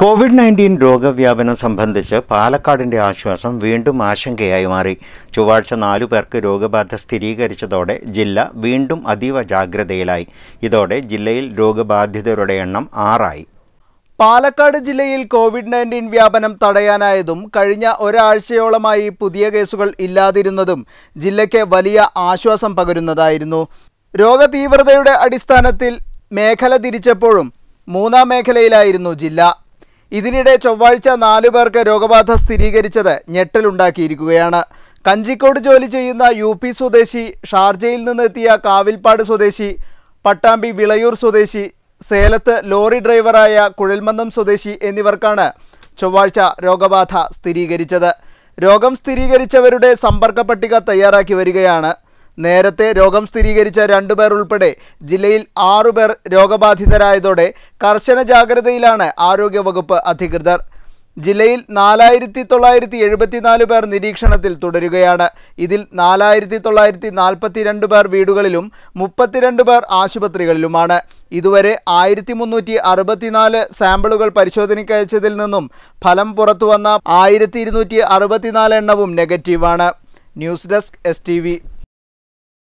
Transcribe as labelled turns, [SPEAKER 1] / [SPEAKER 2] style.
[SPEAKER 1] Covid nineteen രോഗവ്യാപനം സംബന്ധിച്ച് പാലക്കാടിൻ്റെ ആശ്വാസം വീണ്ടും ആശങ്കയായി മാറി ചൊവ്വാഴ്ച നാലു പേർക്ക് രോഗബാധ സ്ഥിരീകരിച്ചതോടെ ജില്ല വീണ്ടും അതീവ ജാഗ്രതയിലായി ഇതോടെ ജില്ലയിൽ രോഗബാധിതരുടെ എണ്ണം ആറായി
[SPEAKER 2] പാലക്കാട് ജില്ലയിൽ കോവിഡ് നയൻറ്റീൻ വ്യാപനം തടയാനായതും കഴിഞ്ഞ ഒരാഴ്ചയോളമായി പുതിയ കേസുകൾ ഇല്ലാതിരുന്നതും ജില്ലയ്ക്ക് വലിയ ആശ്വാസം പകരുന്നതായിരുന്നു രോഗതീവ്രതയുടെ അടിസ്ഥാനത്തിൽ മേഖല തിരിച്ചപ്പോഴും മൂന്നാം മേഖലയിലായിരുന്നു ജില്ല ഇതിനിടെ ചൊവ്വാഴ്ച നാലു പേർക്ക് രോഗബാധ സ്ഥിരീകരിച്ചത് ഞെട്ടലുണ്ടാക്കിയിരിക്കുകയാണ് കഞ്ചിക്കോട് ജോലി ചെയ്യുന്ന യു പി സ്വദേശി ഷാർജയിൽ നിന്നെത്തിയ കാവിൽപ്പാട് സ്വദേശി പട്ടാമ്പി വിളയൂർ സ്വദേശി സേലത്ത് ലോറി ഡ്രൈവറായ കുഴൽമന്ദം സ്വദേശി എന്നിവർക്കാണ് ചൊവ്വാഴ്ച രോഗബാധ സ്ഥിരീകരിച്ചത് രോഗം സ്ഥിരീകരിച്ചവരുടെ സമ്പർക്ക പട്ടിക തയ്യാറാക്കി വരികയാണ് നേരത്തെ രോഗം സ്ഥിരീകരിച്ച രണ്ടുപേർ ഉൾപ്പെടെ ജില്ലയിൽ ആറുപേർ രോഗബാധിതരായതോടെ കർശന ജാഗ്രതയിലാണ് ആരോഗ്യവകുപ്പ് അധികൃതർ ജില്ലയിൽ നാലായിരത്തി തൊള്ളായിരത്തി എഴുപത്തിനാല് പേർ നിരീക്ഷണത്തിൽ തുടരുകയാണ് ഇതിൽ നാലായിരത്തി തൊള്ളായിരത്തി നാൽപ്പത്തിരണ്ട് പേർ വീടുകളിലും മുപ്പത്തിരണ്ട് പേർ ആശുപത്രികളിലുമാണ് ഇതുവരെ ആയിരത്തി മുന്നൂറ്റി അറുപത്തിനാല് സാമ്പിളുകൾ പരിശോധനയ്ക്കയച്ചതിൽ നിന്നും ഫലം പുറത്തു വന്ന ആയിരത്തി ഇരുന്നൂറ്റി അറുപത്തിനാല് എണ്ണവും നെഗറ്റീവാണ് ന്യൂസ് ഡെസ്ക് എസ്